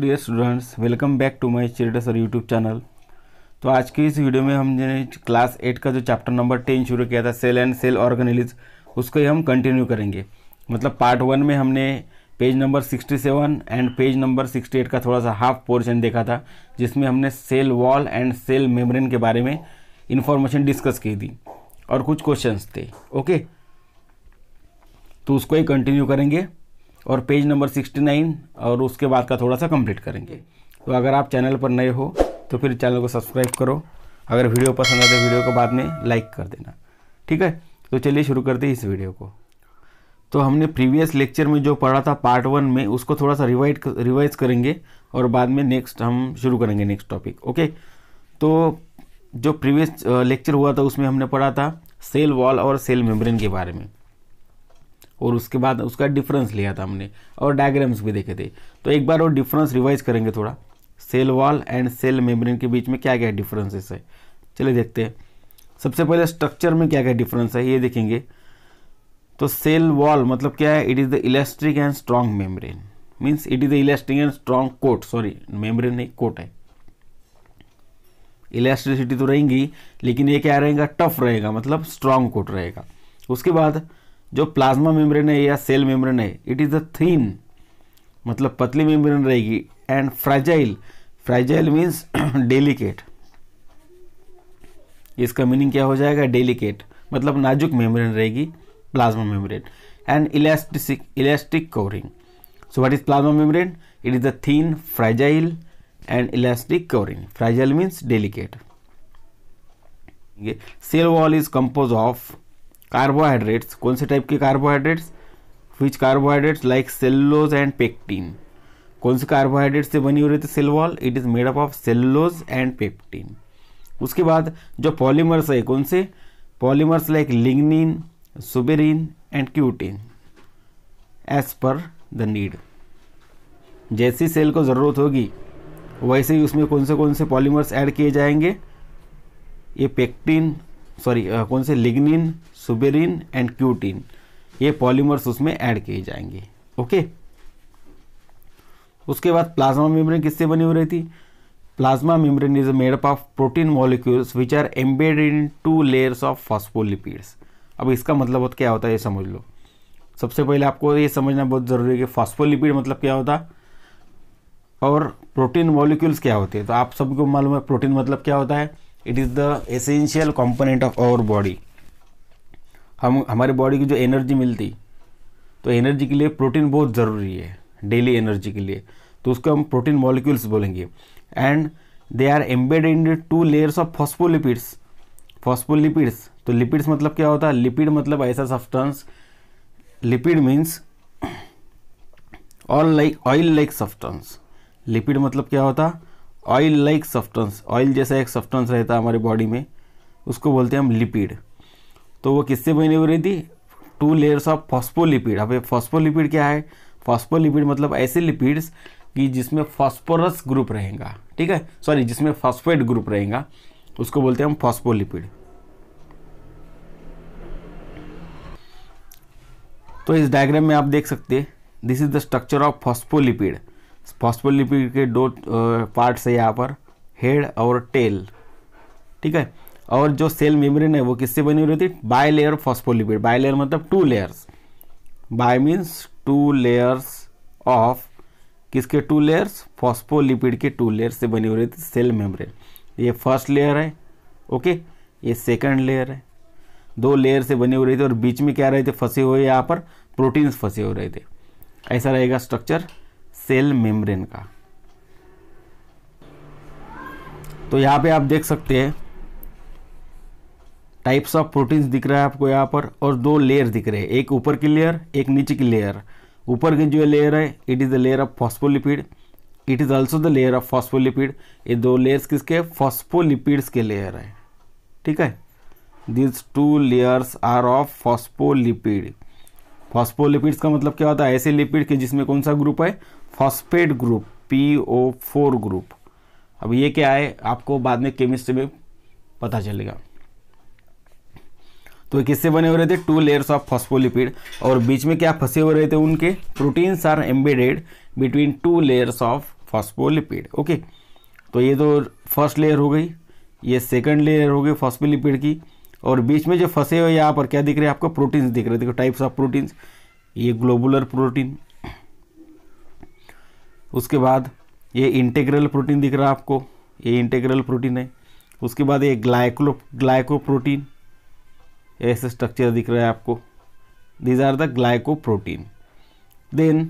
Dear students welcome back to my Chirda sir YouTube channel तो आज के इस वीडियो में हमने क्लास एट का जो चैप्टर नंबर टेन शुरू किया था सेल एंड सेल ऑर्गेनिलीज उसको ही हम कंटिन्यू करेंगे मतलब पार्ट वन में हमने page number sixty seven and page number sixty eight का थोड़ा सा हाफ पोर्शन देखा था जिसमें हमने cell wall and cell membrane के बारे में इन्फॉर्मेशन डिस्कस की थी और कुछ क्वेश्चन थे ओके तो उसको ही कंटिन्यू करेंगे और पेज नंबर 69 और उसके बाद का थोड़ा सा कंप्लीट करेंगे तो अगर आप चैनल पर नए हो तो फिर चैनल को सब्सक्राइब करो अगर वीडियो पसंद आए तो वीडियो को बाद में लाइक कर देना ठीक है तो चलिए शुरू करते हैं इस वीडियो को तो हमने प्रीवियस लेक्चर में जो पढ़ा था पार्ट वन में उसको थोड़ा सा रिवाइड रिवाइज करेंगे और बाद में नेक्स्ट हम शुरू करेंगे नेक्स्ट टॉपिक ओके तो जो प्रीवियस लेक्चर हुआ था उसमें हमने पढ़ा था सेल वॉल और सेल मेम्ब्रेन के बारे में और उसके बाद उसका डिफरेंस लिया था हमने और डायग्राम्स भी देखे थे तो एक बार और डिफरेंस रिवाइज करेंगे थोड़ा cell wall and cell membrane के बीच में क्या क्या डिफरेंसेस है चलिए देखते हैं सबसे पहले स्ट्रक्चर में क्या क्या डिफरेंस है ये देखेंगे तो सेल वॉल मतलब क्या है it is the elastic and strong membrane means it is the elastic and strong coat sorry membrane नहीं कोट है इलेस्ट्रिसिटी तो रहेंगी लेकिन ये क्या रहेगा टफ रहेगा मतलब स्ट्रॉन्ग कोट रहेगा उसके बाद जो प्लाज्मा मेम्ब्रेन है या सेल मेम्ब्रेन है इट इज़ अ थीन मतलब पतली मेम्ब्रेन रहेगी and fragile fragile means delicate इसका मीनिंग क्या हो जाएगा डेलीकेट मतलब नाजुक मेम्ब्रेन रहेगी plasma membrane and elastic elastic covering so what is plasma membrane it is the thin fragile and elastic covering fragile means delicate cell wall is compose of carbohydrates कौन से type के carbohydrates which carbohydrates like cellulose and pectin कौन से carbohydrate से बनी हो रही थी cell wall it is made up of cellulose and pectin उसके बाद जो पॉलीमर्स है कौन से polymers like lignin suberin and cutin as per the need जैसी सेल को ज़रूरत होगी वैसे ही उसमें कौन से कौन से पॉलीमर्स ऐड किए जाएंगे ये पेक्टिन सॉरी कौन से लिग्निन सुबेरिन एंड क्यूटीन ये पॉलीमर्स उसमें ऐड किए जाएंगे ओके उसके बाद प्लाज्मा मेम्ब्रेन किससे बनी हुई रही थी plasma membrane is made up of protein molecules which are embed in two layers of phospholipids अब इसका मतलब बहुत क्या होता है ये समझ लो सबसे पहले आपको ये समझना बहुत ज़रूरी है कि फॉस्फोलिपिड मतलब क्या होता और प्रोटीन मॉलिक्यूल्स क्या होते हैं तो आप सबको मालूम है प्रोटीन मतलब क्या होता है it is the essential component of our body हम हमारे बॉडी की जो एनर्जी मिलती तो एनर्जी के लिए प्रोटीन बहुत ज़रूरी है डेली एनर्जी के लिए तो उसको हम प्रोटीन मॉलिक्यूल्स बोलेंगे and they are embed in two layers of phospholipids phospholipids तो लिपिड्स मतलब क्या होता है लिपिड मतलब ऐसा substance lipid means all like oil like substance lipid मतलब क्या होता ऑयल लाइक सब्सटेंस ऑयल जैसा एक सब्सटेंस रहता है हमारे बॉडी में उसको बोलते हैं हम लिपिड तो वो किससे बनी हुई थी टू लेयर्स ऑफ फॉस्फोलिपिड अब ये फॉस्फोलिपिड क्या है फॉस्फोलिपिड मतलब ऐसे लिपिड्स कि जिसमें फॉस्फोरस ग्रुप रहेगा ठीक है सॉरी जिसमें फॉस्फेट ग्रुप रहेगा उसको बोलते हैं हम फॉस्फोलिपिड तो इस डायग्राम में आप देख सकते हैं this is the structure of phospholipid phospholipid के दो पार्ट्स है यहाँ पर हेड और टेल ठीक है और जो सेल मेम्ब्रेन है वो किससे बनी हुई रहती है bilayer phospholipid bilayer मतलब two layers bi means two layers of किसके टू लेयर्स फॉस्फोलिपिड के टू लेयर्स से बनी हुई रहती सेल मेम्ब्रेन ये फर्स्ट लेयर है ओके ये सेकंड लेयर है दो लेयर से हुई रही थी और बीच में क्या रहे थे फंसे हुए यहाँ पर प्रोटीन्स फंसे हुए थे ऐसा रहेगा स्ट्रक्चर सेल मेम्ब्रेन का तो यहाँ पे आप देख सकते हैं टाइप्स ऑफ प्रोटीन्स दिख रहा है आपको यहाँ पर और दो लेयर दिख रहे हैं एक ऊपर की लेयर एक नीचे की लेयर ऊपर की जो लेयर है it is the layer of phospholipid it is also the layer of phospholipid ये दो लेयर्स किसके फॉस्फोलिपिड्स के लेयर है ठीक है this two layers are of phospholipid phospholipids का मतलब क्या होता है ऐसे लिपिड के जिसमें कौन सा ग्रुप है phosphate group P O four group अब ये क्या है आपको बाद में केमिस्ट्री में पता चलेगा तो किससे बने हुए रहे थे टू लेयर्स ऑफ फॉस्फोलिपिड और बीच में क्या फंसे हुए रहे थे उनके proteins are embedded between two layers of phospholipid okay तो ये तो फर्स्ट लेयर हो गई ये सेकंड लेयर हो गई फॉस्फोलिपिड की और बीच में जो फंसे हुए यहाँ पर क्या दिख रहे हैं आपको प्रोटीन्स दिख रहे थे टाइप्स ऑफ प्रोटीन्स ये ग्लोबुलर प्रोटीन उसके बाद ये इंटेग्रल प्रोटीन दिख रहा है आपको ये इंटेग्रल प्रोटीन है उसके बाद ये ग्लाइक्लो प्रोटीन ऐसे स्ट्रक्चर दिख रहा है आपको are the glycoprotein then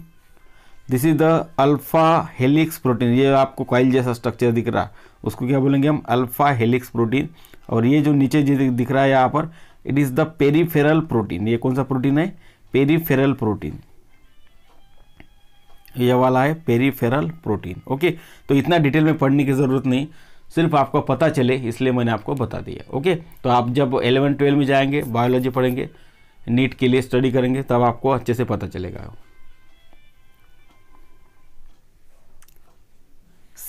this is the alpha helix protein ये आपको कॉइल जैसा स्ट्रक्चर दिख रहा उसको क्या बोलेंगे हम अल्फा हेलिक्स प्रोटीन और ये जो नीचे दिख रहा है यहाँ पर it is the peripheral protein ये कौन सा प्रोटीन है पेरीफेरल प्रोटीन ये वाला है पेरीफेरल प्रोटीन ओके तो इतना डिटेल में पढ़ने की ज़रूरत नहीं सिर्फ आपको पता चले इसलिए मैंने आपको बता दिया ओके तो आप जब एलेवन ट्वेल्व में जाएंगे बायोलॉजी पढ़ेंगे नीट के लिए स्टडी करेंगे तब आपको अच्छे से पता चलेगा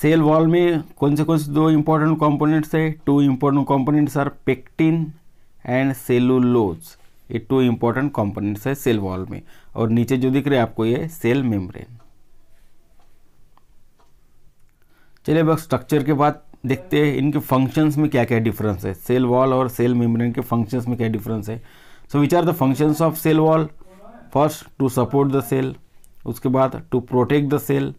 सेल वॉल में कौन से कौन से दो इम्पोर्टेंट कंपोनेंट्स है two important components are pectin and cellulose ये टू इम्पोर्टेंट कंपोनेंट्स है सेल वॉल में और नीचे जो दिख रहे हैं आपको ये सेल मेम्ब्रेन चलिए अब स्ट्रक्चर के बाद देखते हैं इनके फंक्शंस में क्या क्या डिफरेंस है सेल वॉल और सेल मेम्ब्रेन के फंक्शंस में क्या डिफरेंस है so which are the functions of cell wall first to support the cell उसके बाद to protect the cell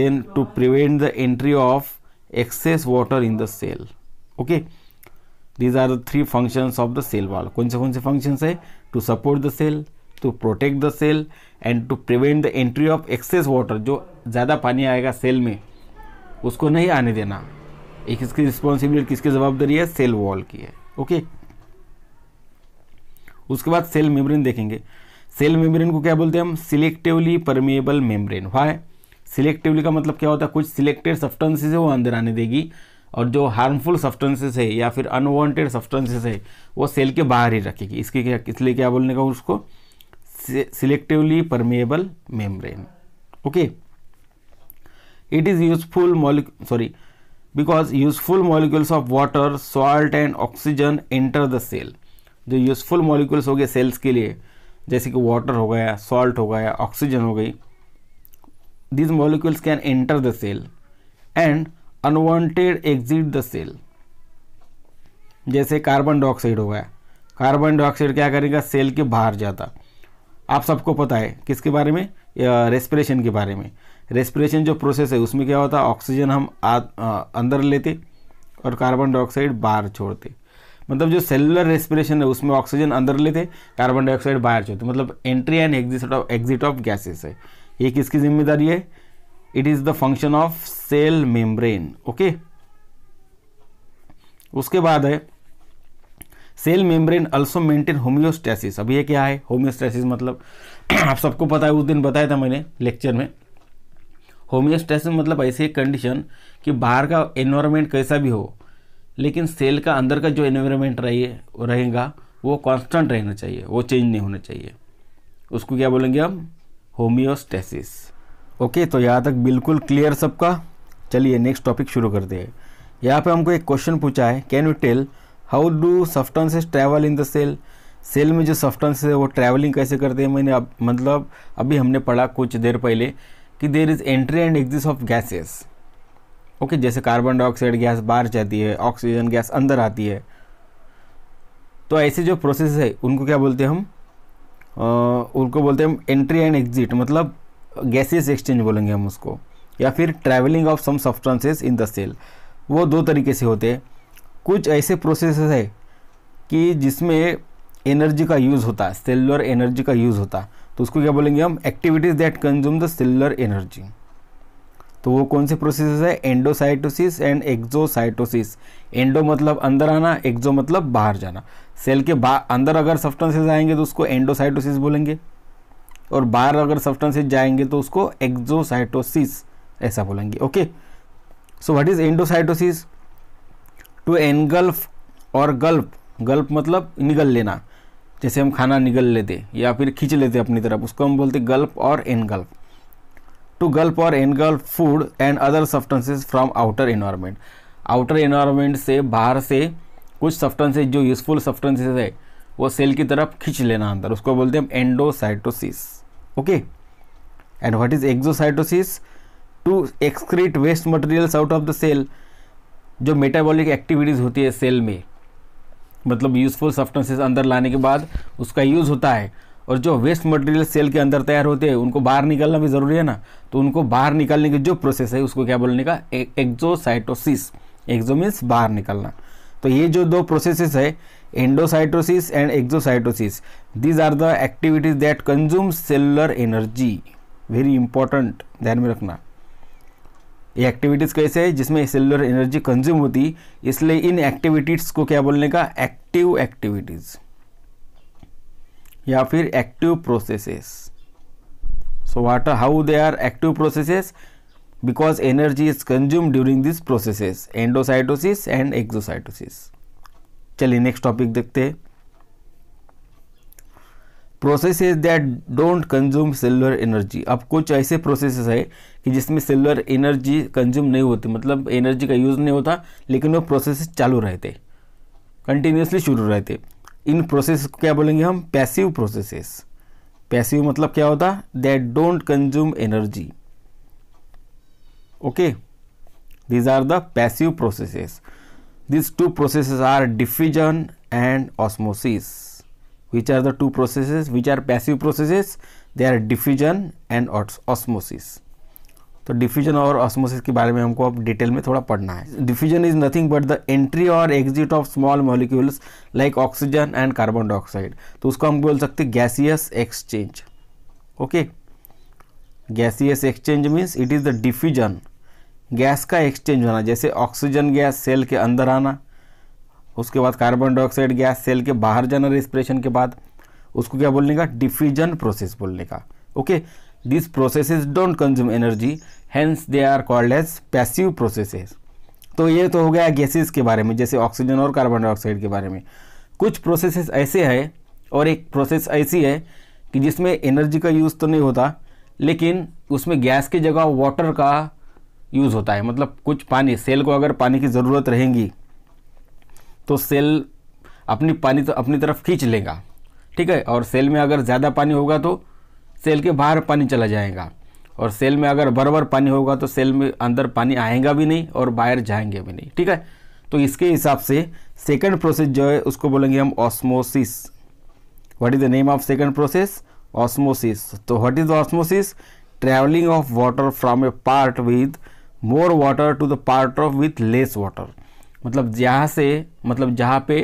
then to prevent the entry of excess water in the cell okay these are the three functions of the cell wall कौन से कौन से functions है to support the cell to protect the cell and to prevent the entry of excess water जो ज़्यादा पानी आएगा cell में उसको नहीं आने देना एक इसकी रिस्पॉन्सिबिलिटी किसकी जवाबदारी है सेल वॉल की है ओके उसके बाद सेल मेम्ब्रेन देखेंगे सेल मेम्ब्रेन को क्या बोलते हैं हम selectively permeable membrane why selectively का मतलब क्या होता है कुछ सिलेक्टेड सब्सटेंसेस है वो अंदर आने देगी और जो हार्मफुल सब्सटेंसेस है या फिर अनवांटेड सब्सटेंसेस है वो सेल के बाहर ही रखेगी इसके क्या इसलिए क्या बोलने का उसको selectively permeable membrane okay okay? it is useful molecule sorry because useful molecules of water salt and oxygen enter the cell जो useful molecules हो गए cells के लिए जैसे कि water हो गया salt हो गया oxygen हो गई these molecules can enter the cell and unwanted exit the cell जैसे कार्बन डाइऑक्साइड हो गया कार्बन डाइऑक्साइड क्या करेगा सेल के बाहर जाता आप सबको पता है किसके बारे में रेस्पिरेशन के बारे में रेस्पिरेशन जो प्रोसेस है उसमें क्या होता है ऑक्सीजन हम आ, आ, अंदर लेते और कार्बन डाइऑक्साइड बाहर छोड़ते मतलब जो सेलुलर रेस्पिरेशन है उसमें ऑक्सीजन अंदर लेते कार्बन डाइऑक्साइड बाहर छोड़ते मतलब entry and exit of exit of gases है ये किसकी जिम्मेदारी है it is the function of cell membrane okay उसके बाद है cell membrane also maintain homeostasis अब ये क्या है होम्योस्टेसिस मतलब आप सबको पता है उस दिन बताया था मैंने लेक्चर में होमियोस्टेसिस मतलब ऐसी एक कंडीशन कि बाहर का एनवायरनमेंट कैसा भी हो लेकिन सेल का अंदर का जो एनवायरनमेंट रहिए रहेगा वो कांस्टेंट रहना चाहिए वो चेंज नहीं होना चाहिए उसको क्या बोलेंगे हम होमियोस्टेसिस ओके तो यहाँ तक बिल्कुल क्लियर सबका चलिए नेक्स्ट टॉपिक शुरू करते हैं यहाँ पे हमको एक क्वेश्चन पूछा है can you tell how do substances travel in the cell cell में जो सब्सटेंस है वो ट्रैवलिंग कैसे करते हैं मैंने अब मतलब अभी हमने पढ़ा कुछ देर पहले कि there is entry and exit of gases okay जैसे कार्बन डाइऑक्साइड गैस बाहर जाती है ऑक्सीजन गैस अंदर आती है तो ऐसे जो प्रोसेस है उनको क्या बोलते हैं हम उनको बोलते हैं हम एंट्री एंड एग्जिट मतलब गैसेस एक्सचेंज बोलेंगे हम उसको या फिर travelling of some substances in the cell वो दो तरीके से होते हैं कुछ ऐसे प्रोसेस है कि जिसमें एनर्जी का यूज़ होता है सेलुलर एनर्जी का यूज़ होता तो उसको क्या बोलेंगे हम activities that consume the cellular energy तो वो कौन से प्रोसेस है एंडोसाइटोसिस एंड एक्जोसाइटोसिस एंडो मतलब अंदर आना एक्जो मतलब बाहर जाना सेल के अंदर अगर सब्सटेंसेस आएंगे तो उसको एंडोसाइटोसिस बोलेंगे और बाहर अगर सब्सटेंसेस जाएंगे तो उसको एक्जोसाइटोसिस ऐसा बोलेंगे okay so what is endocytosis to engulf और गल्प गल्प मतलब निगल लेना जैसे हम खाना निगल लेते या फिर खींच लेते अपनी तरफ उसको हम बोलते गल्प और एनगल्फ टू तो गल्प और engulf food and other substances from outer environment outer environment से बाहर से कुछ सब्सटेंसेस जो यूजफुल सब्सटेंसेस है वो सेल की तरफ खींच लेना अंदर उसको बोलते हैं endocytosis okay and what is exocytosis to excrete waste materials out of the cell जो मेटाबॉलिक एक्टिविटीज़ होती है सेल में मतलब यूज़फुल सब्सटेंसेस अंदर लाने के बाद उसका यूज़ होता है और जो वेस्ट मटेरियल सेल के अंदर तैयार होते हैं उनको बाहर निकालना भी ज़रूरी है ना तो उनको बाहर निकालने की जो प्रोसेस है उसको क्या बोलने का एक्जोसाइटोसिस एक्जो मीन्स बाहर निकलना तो ये जो दो प्रोसेसेस है endocytosis and exocytosis these are the activities that consume cellular energy very important ध्यान में रखना ये एक्टिविटीज़ कैसे है जिसमें सेलुलर एनर्जी कंज्यूम होती इसलिए इन एक्टिविटीज़ को क्या बोलने का एक्टिव एक्टिविटीज़ या फिर active processes so what how they are active processes because energy is consume during this processes endocytosis and exocytosis चलिए नेक्स्ट टॉपिक देखते हैं processes that don't consume cellular energy अब कुछ ऐसे प्रोसेसेस है कि जिसमें सेलुलर एनर्जी कंज्यूम नहीं होती मतलब एनर्जी का यूज़ नहीं होता लेकिन वो प्रोसेस चालू रहते कंटिन्यूसली शुरू रहते इन प्रोसेस को क्या बोलेंगे हम पैसिव प्रोसेसेस पैसिव मतलब क्या होता that don't consume energy okay these are the passive processes this two processes are diffusion and osmosis which are the two processes which are passive processes they are diffusion and osmosis तो diffusion और osmosis के बारे में हमको अब detail में थोड़ा पढ़ना है diffusion is nothing but the entry और exit of small molecules like oxygen and carbon dioxide तो उसको हम बोल सकते हैं gaseous exchange okay gaseous exchange means it is the diffusion gas का एक्सचेंज होना जैसे ऑक्सीजन गैस सेल के अंदर आना उसके बाद कार्बन डाइऑक्साइड गैस सेल के बाहर जाना रेस्पिरेशन के बाद उसको क्या बोलने का डिफ्यूजन प्रोसेस बोलने का okay this processes don't consume energy hence they are called as passive processes तो ये तो हो गया गैसेस के बारे में जैसे ऑक्सीजन और कार्बन डाइऑक्साइड के बारे में कुछ प्रोसेसेस ऐसे है और एक प्रोसेस ऐसी है कि जिसमें एनर्जी का यूज़ तो नहीं होता लेकिन उसमें गैस की जगह वाटर का यूज़ होता है मतलब कुछ पानी सेल को अगर पानी की ज़रूरत रहेगी तो सेल अपनी पानी तो अपनी तरफ खींच लेगा ठीक है और सेल में अगर ज़्यादा पानी होगा तो सेल के बाहर पानी चला जाएगा और सेल में अगर बराबर पानी होगा तो सेल में अंदर पानी आएगा भी नहीं और बाहर जाएंगे भी नहीं ठीक है तो इसके हिसाब से सेकंड प्रोसेस जो है उसको बोलेंगे हम osmosis what is the name of second process osmosis तो what is osmosis travelling of water from a part with more water to the part of with less water मतलब जहाँ से मतलब जहाँ पे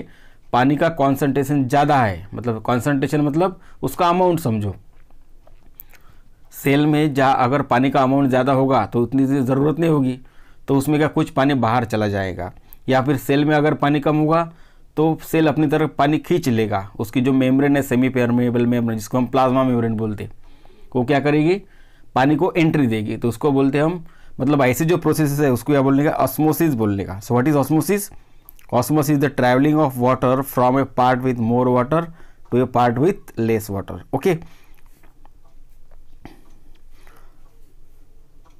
पानी का कॉन्सेंट्रेशन ज़्यादा है मतलब कॉन्सेंट्रेशन मतलब उसका अमाउंट समझो सेल में जहाँ अगर पानी का अमाउंट ज़्यादा होगा तो उतनी ज़रूरत नहीं होगी तो उसमें क्या कुछ पानी बाहर चला जाएगा या फिर सेल में अगर पानी कम होगा तो सेल अपनी तरफ पानी खींच लेगा उसकी जो मेम्ब्रेन है सेमी पेरमेबल मेम्ब्रेन जिसको हम प्लाज्मा मेम्ब्रेन बोलते हैं वो क्या करेगी पानी को एंट्री देगी तो उसको बोलते हैं हम मतलब ऐसे जो प्रोसेस है उसको क्या बोलने का ऑस्मोसिस बोलने का so what is osmosis osmosis is the travelling of water from a part with more water to a part with less water okay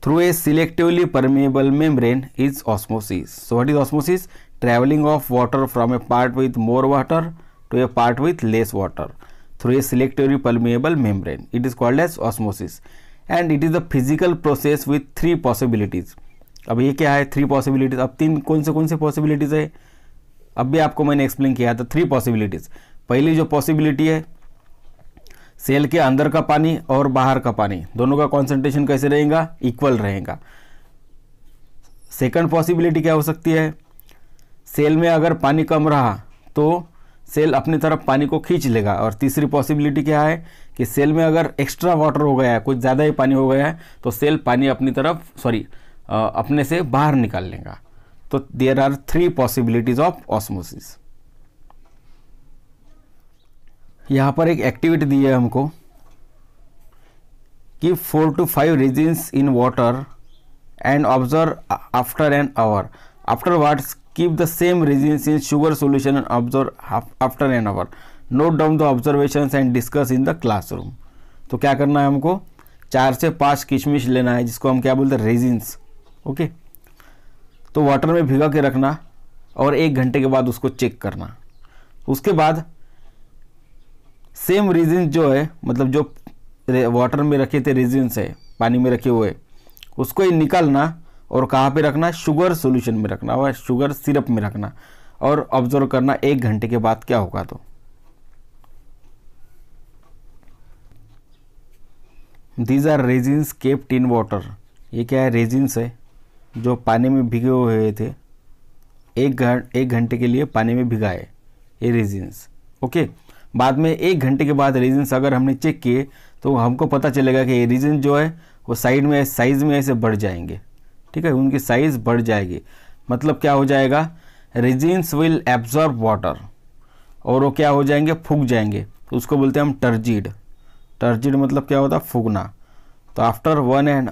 through a selectively permeable membrane is osmosis so what is osmosis travelling of water from a part with more water to a part with less water through a selectively permeable membrane it is called as osmosis and it is the physical process with three possibilities अब ये क्या है three possibilities अब तीन कौन से कौन से पॉसिबिलिटीज़ है अब भी आपको मैंने एक्सप्लेन किया था थ्री पॉसिबिलिटीज़ पहली जो पॉसिबिलिटी है सेल के अंदर का पानी और बाहर का पानी दोनों का कॉन्सेंट्रेशन कैसे रहेगा इक्वल रहेगा सेकंड पॉसिबिलिटी क्या हो सकती है सेल में अगर पानी कम रहा तो सेल अपनी तरफ पानी को खींच लेगा और तीसरी पॉसिबिलिटी क्या है कि सेल में अगर एक्स्ट्रा वाटर हो गया है कुछ ज़्यादा ही पानी हो गया है तो सेल पानी अपनी तरफ सॉरी अपने से बाहर निकाल लेगा तो there are three possibilities of osmosis यहाँ पर एक एक्टिविटी दी है हमको कि four to five raisins in water and observe after an hour after what's keep the same raisins in sugar solution and observe after an hour note down the observation and discuss in the classroom तो क्या करना है हमको चार से पाँच किशमिश लेना है जिसको हम क्या बोलते हैं रेजिन्स ओके तो वाटर में भिगा के रखना और एक घंटे के बाद उसको चेक करना उसके बाद सेम रीजन जो है मतलब जो वाटर में रखे थे रीजन्स है पानी में रखे हुए उसको ही निकालना और कहाँ पे रखना शुगर सॉल्यूशन में रखना और शुगर सिरप में रखना और ऑब्जर्व करना एक घंटे के बाद क्या होगा तो these are raisins kept in water ये क्या है रेजिन्स है जो पानी में भिगे हुए थे एक घंटे एक घंटे के लिए पानी में भिगाए ये रेजिन्स ओके बाद में एक घंटे के बाद रेजिन्स अगर हमने चेक किए तो हमको पता चलेगा कि ये रेजिन जो है वो साइड में साइज़ में ऐसे बढ़ जाएंगे ठीक है उनकी साइज़ बढ़ जाएगी मतलब क्या हो जाएगा रेजिन्स विल एब्जॉर्ब वाटर और वो क्या हो जाएंगे फूक जाएंगे तो उसको बोलते हैं हम टर्जिड टर्जिड मतलब क्या होता है फूकना तो after one and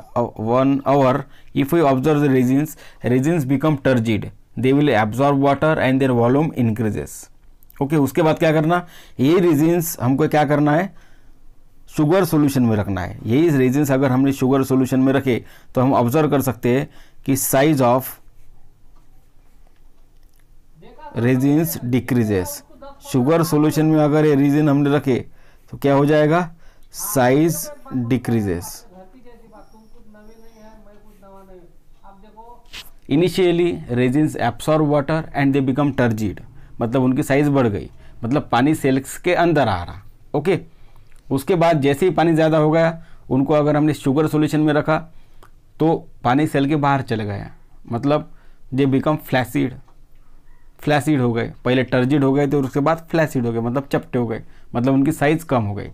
one hour if you observe the raisins raisins become turgid they will absorb water and their volume increases okay उसके बाद क्या करना ये रेजिन्स हमको क्या करना है शुगर सोल्यूशन में रखना है यही रेजिन्स अगर हमने शुगर सोल्यूशन में रखे तो हम ऑब्जर्व कर सकते हैं कि size of raisins decreases sugar solution में अगर ये रीजन हमने रखे तो क्या हो जाएगा size decreases initially raisins absorb water and they become turgid मतलब उनकी साइज़ बढ़ गई मतलब पानी सेल्स के अंदर आ रहा ओके उसके बाद जैसे ही पानी ज़्यादा हो गया उनको अगर हमने शुगर सॉल्यूशन में रखा तो पानी सेल के बाहर चले गया मतलब दे बिकम फ्लैसिड फ्लैसिड हो गए पहले टर्जिड हो गए थे और उसके बाद फ्लैसिड हो गए मतलब चपटे हो गए मतलब उनकी साइज़ कम हो गई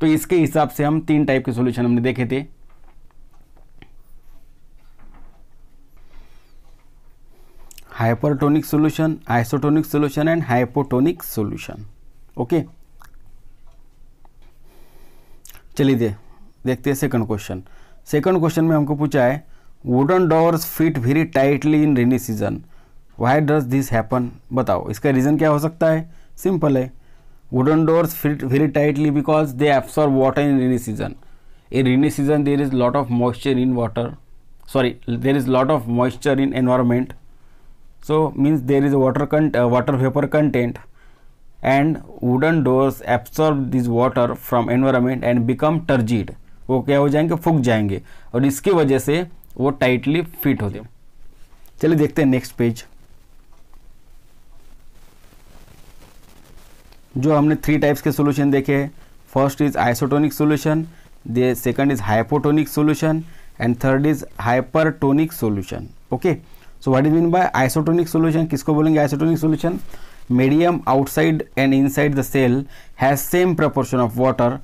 तो इसके हिसाब से हम तीन टाइप के सॉल्यूशन हमने देखे थे hypertonic solution isotonic solution and hypotonic solution okay चलिए दे, देखते हैं सेकंड क्वेश्चन सेकंड क्वेश्चन में हमको पूछा है wooden doors fit very tightly in rainy season why does this happen बताओ इसका रीज़न क्या हो सकता है सिंपल है wooden doors fit very tightly because they absorb water in rainy season in rainy season there is lot of moisture in water sorry there is lot of moisture in environment so means there is a water con uh, water vapor content and wooden doors absorb this water from environment and become turgid वो क्या हो जाएंगे फूक जाएंगे और इसकी वजह से वो टाइटली फिट होते चलिए देखते हैं नेक्स्ट पेज जो हमने थ्री टाइप्स के सोल्यूशन देखे first is isotonic solution the second is hypotonic solution and third is hypertonic solution okay so what is mean by isotonic solution किसको बोलेंगे isotonic solution medium outside and inside the cell has same proportion of water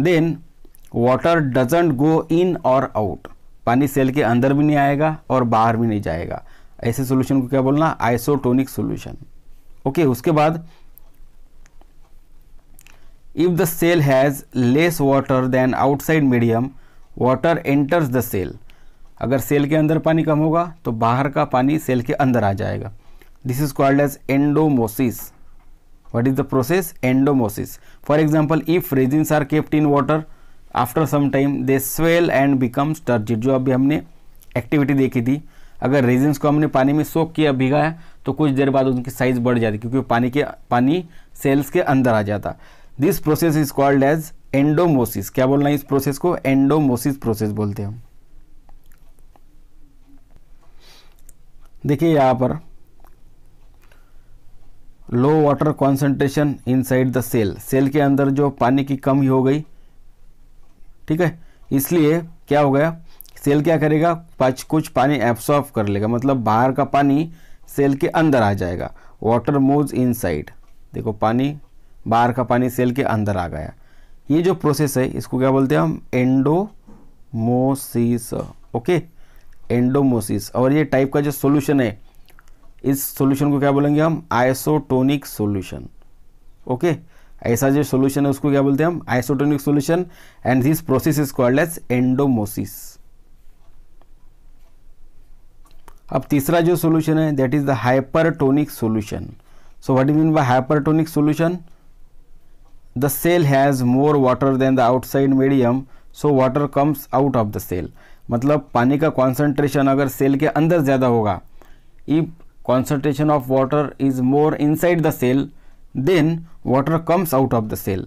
then water doesn't go in और out पानी cell के अंदर भी नहीं आएगा और बाहर भी नहीं जाएगा ऐसे सोल्यूशन को क्या बोलना आइसोटोनिक सोल्यूशन ओके उसके बाद if the cell has less water than outside medium water enters the cell अगर सेल के अंदर पानी कम होगा तो बाहर का पानी सेल के अंदर आ जाएगा this is called as endomosis what is the process endomosis for example if raisins are kept in water after some time they swell and become turgid जो अभी हमने एक्टिविटी देखी थी अगर रेजिन्स को हमने पानी में सोख किया भिगाया तो कुछ देर बाद उनकी साइज बढ़ जाती क्योंकि पानी के पानी सेल्स के अंदर आ जाता this process is called as endomosis क्या बोलना है इस प्रोसेस को एंडोमोसिस प्रोसेस बोलते हैं हम देखिए यहां पर low water concentration inside the cell cell के अंदर जो पानी की कमी हो गई ठीक है इसलिए क्या हो गया सेल क्या करेगा पाँच कुछ पानी एब्सॉर्ब कर लेगा मतलब बाहर का पानी सेल के अंदर आ जाएगा वाटर इन इनसाइड देखो पानी बाहर का पानी सेल के अंदर आ गया ये जो प्रोसेस है इसको क्या बोलते हैं हम एंडोमोसिस ओके एंडोमोसिस और ये टाइप का जो सॉल्यूशन है इस सॉल्यूशन को क्या बोलेंगे हम आइसोटोनिक सॉल्यूशन ओके ऐसा जो सॉल्यूशन है उसको क्या बोलते हैं हम isotonic solution and this process is called as endomosis अब तीसरा जो सॉल्यूशन है that is the hypertonic solution so what is mean by hypertonic solution the cell has more water then the outside medium so water comes out of the cell मतलब पानी का concentration अगर cell के अंदर ज़्यादा होगा if concentration of water is more inside the cell then water comes out of the cell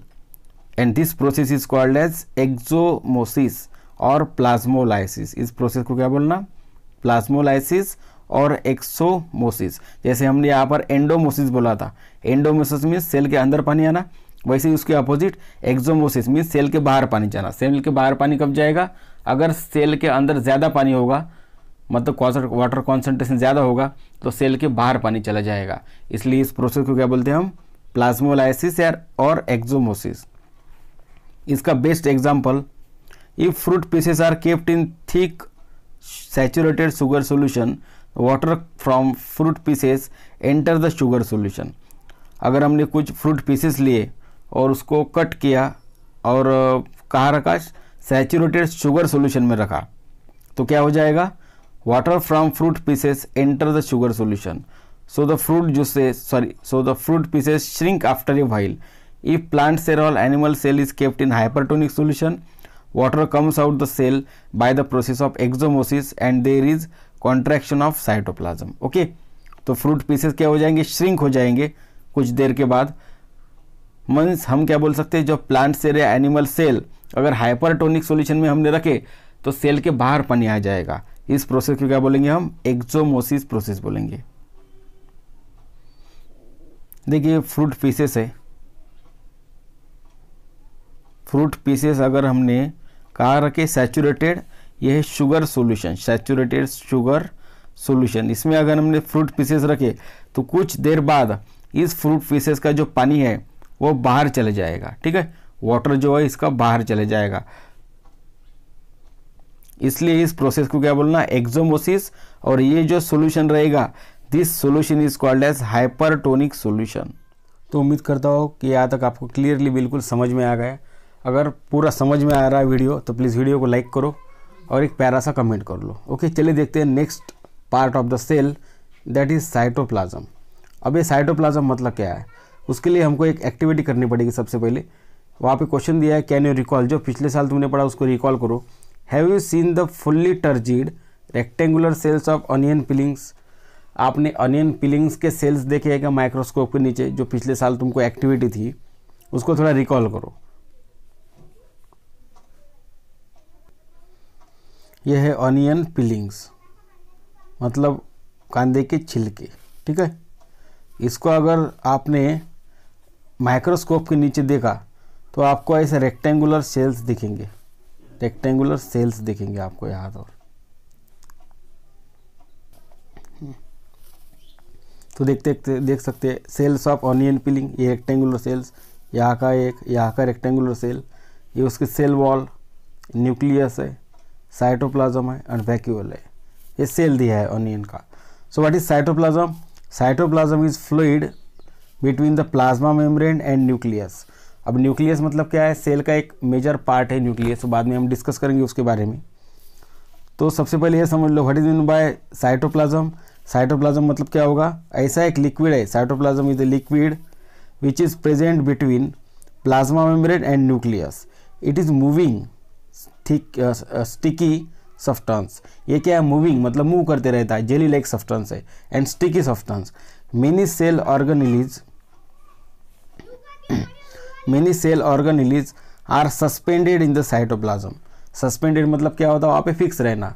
and this process is called as exosmosis और plasmolysis इस प्रोसेस को क्या बोलना प्लाज्मोलाइसिस और एक्सोमोसिस जैसे हमने यहाँ पर एंडोमोसिस बोला था एंडोमोसिस मीन्स सेल के अंदर पानी आना वैसे ही उसके अपोजिट एक्जोमोसिस मीन सेल के बाहर पानी जाना सेल के बाहर पानी कब जाएगा अगर सेल के अंदर ज़्यादा पानी होगा मतलब वाटर कॉन्सेंट्रेशन ज़्यादा होगा तो सेल के बाहर पानी चला जाएगा इसलिए इस प्रोसेस को क्या बोलते हैं हम प्लाज्मोलाइसिस या और एक्जोमोसिस इसका best example if fruit pieces are kept in thick saturated sugar solution water from fruit pieces enter the sugar solution अगर हमने कुछ फ्रूट पीसेस लिए और उसको कट किया और कहाँ रखा सैचुरेटेड शुगर सोल्यूशन में रखा तो क्या हो जाएगा water from fruit pieces enter the sugar solution so the fruit juices sorry so the fruit pieces shrink after a while if plant cell or animal cell is kept in hypertonic solution water comes out the cell by the process of exosmosis and there is contraction of cytoplasm okay तो fruit pieces क्या हो जाएंगे shrink हो जाएंगे कुछ देर के बाद means हम क्या बोल सकते हैं जो प्लांट सेल या एनिमल सेल अगर हाइपरटोनिक सोल्यूशन में हमने रखे तो सेल के बाहर पानी आ जाएगा इस प्रोसेस को क्या बोलेंगे हम एक्जोमोसिस प्रोसेस बोलेंगे देखिए फ्रूट पीसेस है फ्रूट पीसेस अगर हमने कहा रखे सैचुरेटेड यह है sugar solution saturated sugar solution इसमें अगर हमने फ्रूट पीसेस रखे तो कुछ देर बाद इस फ्रूट पीसेस का जो पानी है वो बाहर चले जाएगा ठीक है वाटर जो है इसका बाहर चले जाएगा इसलिए इस प्रोसेस को क्या बोलना एक्जोमोसिस और ये जो सोल्यूशन रहेगा this solution is called as hypertonic solution तो उम्मीद करता हूँ कि यहाँ तक आपको क्लियरली बिल्कुल समझ में आ गया अगर पूरा समझ में आ रहा है वीडियो तो प्लीज़ वीडियो को लाइक करो और एक प्यारा सा कमेंट कर लो ओके चलिए देखते हैं next part of the cell that is cytoplasm अब ये साइटोप्लाज्म मतलब क्या है उसके लिए हमको एक एक्टिविटी करनी पड़ेगी सबसे पहले वहाँ पे क्वेश्चन दिया है कैन यू रिकॉल जो पिछले साल तुमने पढ़ा उसको रिकॉल करो have you seen the fully turgid rectangular cells of onion peelings आपने ऑनियन पिलिंग्स के सेल्स देखे हैं क्या माइक्रोस्कोप के नीचे जो पिछले साल तुमको एक्टिविटी थी उसको थोड़ा रिकॉल करो यह है ऑनियन पिलिंग्स मतलब कांदे के छिलके ठीक है इसको अगर आपने माइक्रोस्कोप के नीचे देखा तो आपको ऐसे रेक्टेंगुलर सेल्स दिखेंगे रेक्टेंगुलर सेल्स दिखेंगे आपको यहाँ पर हम्म। तो देखते देखते देख सकते सेल्स ऑफ ऑनियन पिलिंग ये रेक्टेंगुलर सेल्स यहाँ का एक यहाँ का रेक्टेंगुलर सेल ये उसके सेल वॉल न्यूक्लियस है साइटोप्लाज्म है एंड वैक्यूल है ये सेल दिया है ऑनियन का so what is cytoplasm cytoplasm is fluid between the plasma membrane and nucleus अब न्यूक्लियस मतलब क्या है सेल का एक मेजर पार्ट है न्यूक्लियस तो बाद में हम डिस्कस करेंगे उसके बारे में तो सबसे पहले यह समझ लो what is by cytoplasm cytoplasm मतलब क्या होगा ऐसा एक लिक्विड है cytoplasm is a liquid which is present between plasma membrane and nucleus it is moving sticky substance ये क्या है मूविंग मतलब मूव करते रहता है जेली लाइक सब्सटेंस है and sticky substance many cell organelles many cell organ are suspended in the cytoplasm suspended मतलब क्या होता है वहाँ पे फिक्स रहना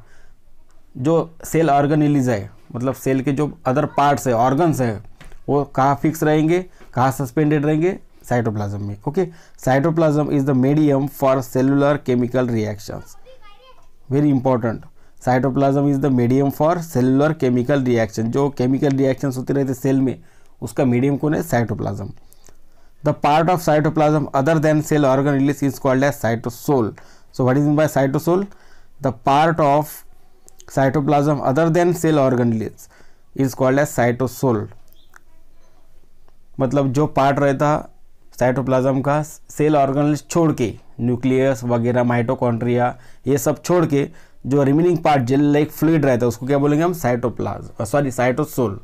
जो सेल ऑर्गेनिलीज है मतलब सेल के जो अदर पार्ट्स है ऑर्गन्स है वो कहाँ फिक्स रहेंगे कहाँ सस्पेंडेड रहेंगे साइटोप्लाज्म में okay cytoplasm is the medium for cellular chemical reactions very important cytoplasm is the medium for cellular chemical reaction जो केमिकल रिएक्शंस होते रहते सेल में उसका मीडियम कौन है cytoplasm The part of cytoplasm other than cell organ release is called as cytosol. So, what is meant by cytosol? The part of cytoplasm other than cell organ release is called as cytosol. मतलब जो part रहता cytoplasm का cell organ छोड़ के nucleus वगैरह mitochondria ये सब छोड़ के जो remaining part gel like fluid रहता है उसको क्या बोलेंगे हम साइटोप्लाज सॉरी साइटोसोल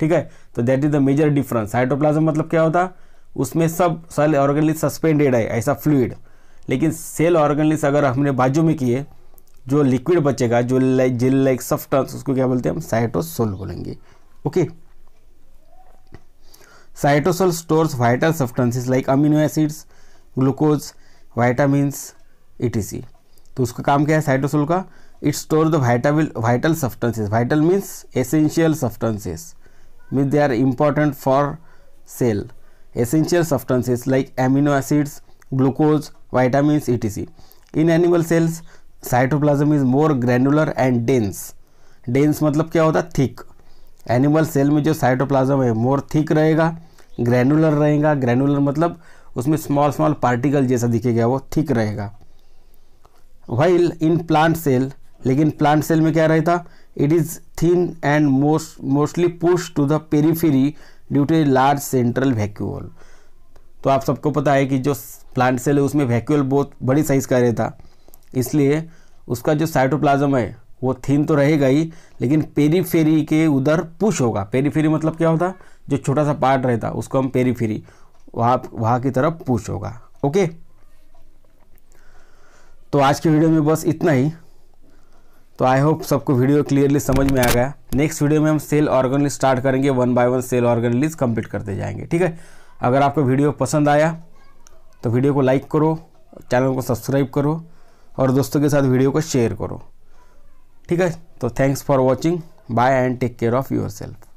ठीक है तो that is the major difference cytoplasm मतलब क्या होता उसमें सब सेल ऑर्गेनलिस सस्पेंडेड है ऐसा फ्लूड लेकिन सेल ऑर्गेनलिस अगर हमने बाजू में किए जो लिक्विड बचेगा जो लाइक जेल लाइक सब्सटेंस उसको क्या बोलते हैं हम साइटोसोल बोलेंगे okay cytosol stores vital substances like amino acids glucose vitamins E तो उसका काम क्या है साइटोसोल का इट स्टोर द वाइटाविल vital substances vital means essential substances means they are important for cell essential like amino acids glucose vitamin E T C in animal cells cytoplasm is more granular and dense dense मतलब क्या होता है thick animal cell में जो cytoplasm है more thick रहेगा granular रहेगा granular मतलब उसमें स्मॉल स्मॉल पार्टिकल जैसा दिखेगा वो थिक रहेगा वाइल इन प्लांट सेल लेकिन प्लांट सेल में क्या रहता it is thin and most mostly push to the periphery due to a large central vacuole तो आप सबको पता है कि जो प्लांट सेल है उसमें वैक्यूल बहुत बड़ी साइज़ का रहता इसलिए उसका जो साइटोप्लाज्म है वो थीन तो रहेगा ही लेकिन पेरीफेरी के उधर पुश होगा पेरीफेरी मतलब क्या होता जो छोटा सा पार्ट रहता उसको हम पेरीफेरी वहाँ वहाँ की तरफ पुश होगा ओके तो आज की वीडियो में बस इतना ही तो आई होप सबको वीडियो क्लियरली समझ में आ गया नेक्स्ट वीडियो में हम सेल ऑर्गन लिस्ट स्टार्ट करेंगे one by one cell organelles complete करते जाएंगे ठीक है अगर आपको वीडियो पसंद आया तो वीडियो को लाइक करो चैनल को सब्सक्राइब करो और दोस्तों के साथ वीडियो को शेयर करो ठीक है तो thanks for watching bye and take care of your self